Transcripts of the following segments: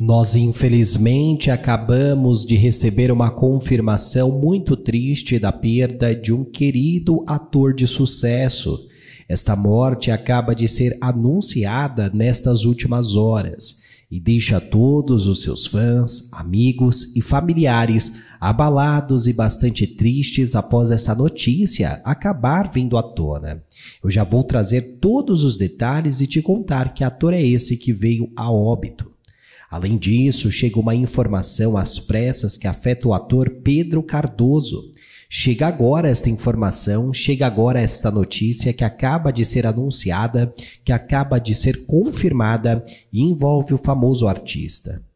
Nós, infelizmente, acabamos de receber uma confirmação muito triste da perda de um querido ator de sucesso. Esta morte acaba de ser anunciada nestas últimas horas e deixa todos os seus fãs, amigos e familiares abalados e bastante tristes após essa notícia acabar vindo à tona. Eu já vou trazer todos os detalhes e te contar que ator é esse que veio a óbito. Além disso, chega uma informação às pressas que afeta o ator Pedro Cardoso. Chega agora esta informação, chega agora esta notícia que acaba de ser anunciada, que acaba de ser confirmada e envolve o famoso artista.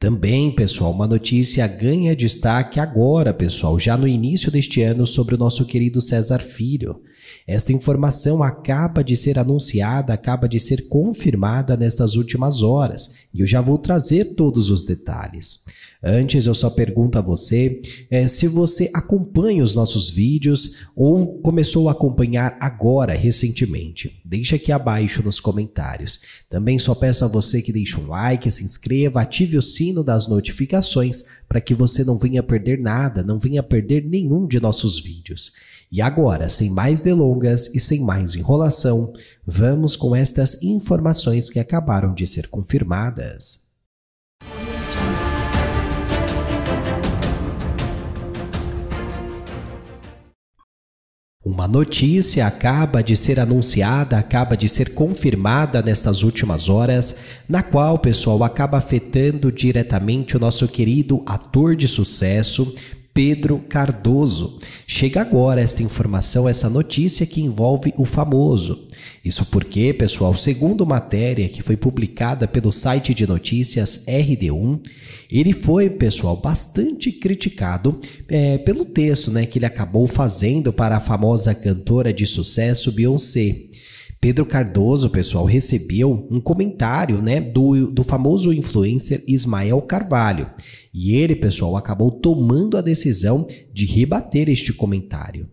Também, pessoal, uma notícia ganha destaque agora, pessoal, já no início deste ano, sobre o nosso querido César Filho. Esta informação acaba de ser anunciada, acaba de ser confirmada nestas últimas horas, e eu já vou trazer todos os detalhes. Antes, eu só pergunto a você é, se você acompanha os nossos vídeos ou começou a acompanhar agora, recentemente. Deixa aqui abaixo nos comentários. Também só peço a você que deixe um like, se inscreva, ative o sino das notificações para que você não venha perder nada, não venha perder nenhum de nossos vídeos. E agora, sem mais delongas e sem mais enrolação, vamos com estas informações que acabaram de ser confirmadas. Uma notícia acaba de ser anunciada, acaba de ser confirmada nestas últimas horas, na qual, pessoal, acaba afetando diretamente o nosso querido ator de sucesso, Pedro Cardoso. Chega agora esta informação, essa notícia que envolve o famoso. Isso porque, pessoal, segundo matéria que foi publicada pelo site de notícias RD1, ele foi, pessoal, bastante criticado é, pelo texto né, que ele acabou fazendo para a famosa cantora de sucesso Beyoncé. Pedro Cardoso, pessoal, recebeu um comentário né, do, do famoso influencer Ismael Carvalho. E ele, pessoal, acabou tomando a decisão de rebater este comentário.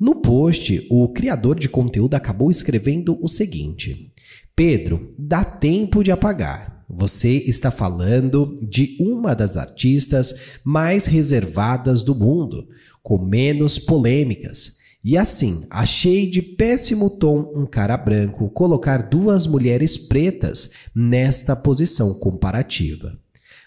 No post, o criador de conteúdo acabou escrevendo o seguinte: Pedro, dá tempo de apagar. Você está falando de uma das artistas mais reservadas do mundo, com menos polêmicas. E assim, achei de péssimo tom um cara branco colocar duas mulheres pretas nesta posição comparativa.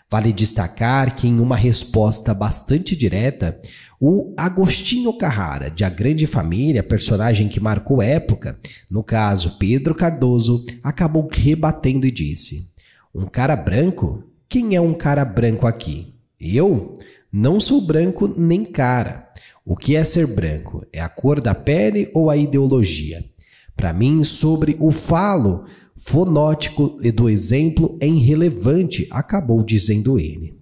Vale destacar que, em uma resposta bastante direta, o Agostinho Carrara, de A Grande Família, personagem que marcou época, no caso Pedro Cardoso, acabou rebatendo e disse: Um cara branco? Quem é um cara branco aqui? Eu? Não sou branco nem cara. O que é ser branco? É a cor da pele ou a ideologia? Para mim, sobre o falo fonótico do exemplo é irrelevante, acabou dizendo ele.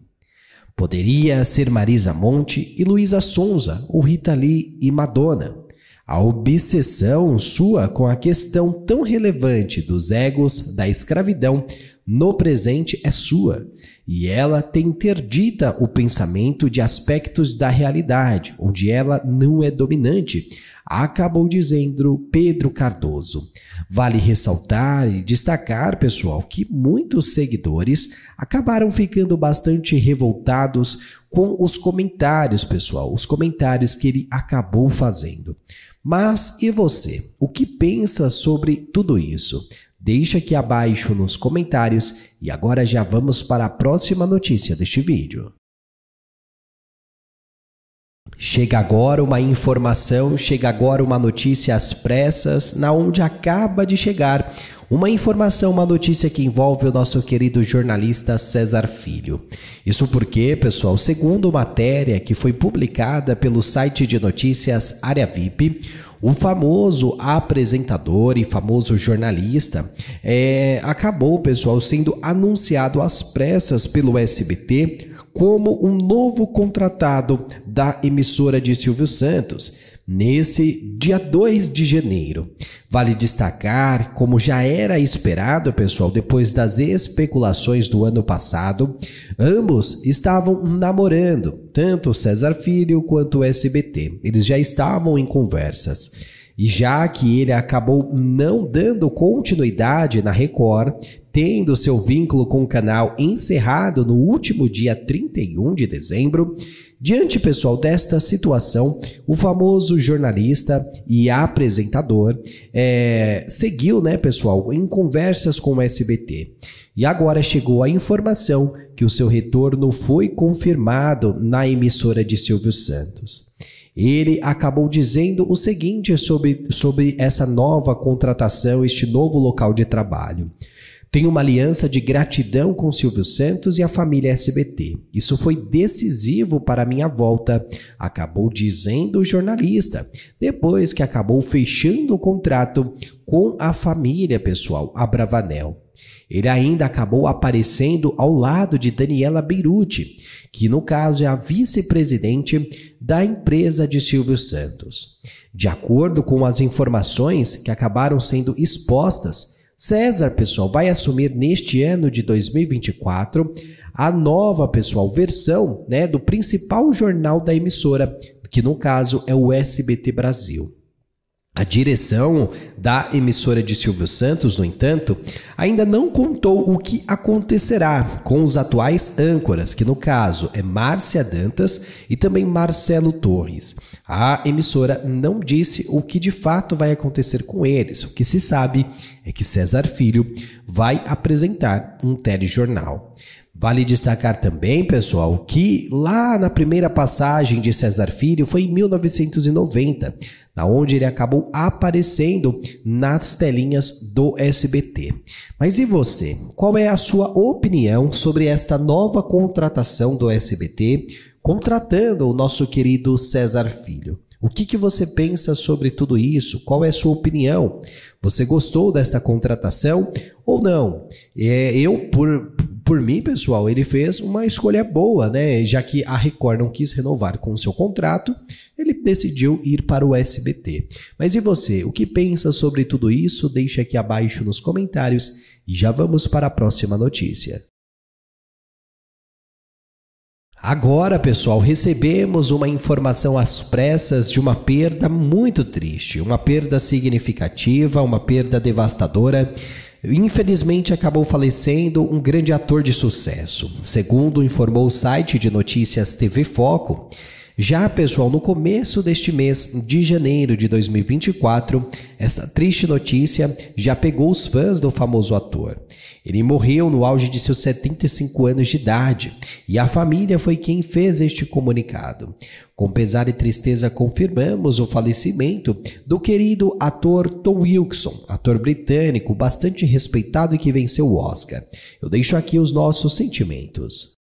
Poderia ser Marisa Monte e Luísa Sonza, ou Rita Lee e Madonna. A obsessão sua com a questão tão relevante dos egos, da escravidão, no presente é sua, e ela tem interdita o pensamento de aspectos da realidade, onde ela não é dominante, acabou dizendo Pedro Cardoso. Vale ressaltar e destacar, pessoal, que muitos seguidores acabaram ficando bastante revoltados com os comentários, pessoal, os comentários que ele acabou fazendo. Mas e você? O que pensa sobre tudo isso? deixa aqui abaixo nos comentários e agora já vamos para a próxima notícia deste vídeo. Chega agora uma informação, chega agora uma notícia às pressas, na onde acaba de chegar uma informação, uma notícia que envolve o nosso querido jornalista César Filho. Isso porque, pessoal, segundo matéria que foi publicada pelo site de notícias Área VIP, o famoso apresentador e famoso jornalista é, acabou, pessoal, sendo anunciado às pressas pelo SBT como um novo contratado da emissora de Silvio Santos nesse dia 2 de janeiro. Vale destacar, como já era esperado, pessoal, depois das especulações do ano passado, ambos estavam namorando, tanto César Filho quanto o SBT. Eles já estavam em conversas. E já que ele acabou não dando continuidade na Record, tendo seu vínculo com o canal encerrado no último dia 31 de dezembro, Diante, pessoal, desta situação, o famoso jornalista e apresentador é, seguiu, né, pessoal, em conversas com o SBT. E agora chegou a informação que o seu retorno foi confirmado na emissora de Silvio Santos. Ele acabou dizendo o seguinte sobre, sobre essa nova contratação, este novo local de trabalho. Tenho uma aliança de gratidão com Silvio Santos e a família SBT. Isso foi decisivo para minha volta, acabou dizendo o jornalista, depois que acabou fechando o contrato com a família pessoal a Bravanel. Ele ainda acabou aparecendo ao lado de Daniela Beirute, que no caso é a vice-presidente da empresa de Silvio Santos. De acordo com as informações que acabaram sendo expostas, César, pessoal, vai assumir neste ano de 2024 a nova, pessoal, versão né, do principal jornal da emissora, que no caso é o SBT Brasil. A direção da emissora de Silvio Santos, no entanto, ainda não contou o que acontecerá com os atuais âncoras, que no caso é Márcia Dantas e também Marcelo Torres. A emissora não disse o que de fato vai acontecer com eles. O que se sabe é que César Filho vai apresentar um telejornal. Vale destacar também, pessoal, que lá na primeira passagem de César Filho foi em 1990 onde ele acabou aparecendo nas telinhas do SBT. Mas e você? Qual é a sua opinião sobre esta nova contratação do SBT, contratando o nosso querido César Filho? O que, que você pensa sobre tudo isso? Qual é a sua opinião? Você gostou desta contratação ou não? É, eu, por por mim, pessoal, ele fez uma escolha boa, né? Já que a Record não quis renovar com o seu contrato, ele decidiu ir para o SBT. Mas e você, o que pensa sobre tudo isso? Deixa aqui abaixo nos comentários e já vamos para a próxima notícia. Agora, pessoal, recebemos uma informação às pressas de uma perda muito triste, uma perda significativa, uma perda devastadora Infelizmente acabou falecendo um grande ator de sucesso. Segundo informou o site de notícias TV Foco, já, pessoal, no começo deste mês de janeiro de 2024, esta triste notícia já pegou os fãs do famoso ator. Ele morreu no auge de seus 75 anos de idade e a família foi quem fez este comunicado. Com pesar e tristeza, confirmamos o falecimento do querido ator Tom Wilson, ator britânico bastante respeitado e que venceu o Oscar. Eu deixo aqui os nossos sentimentos.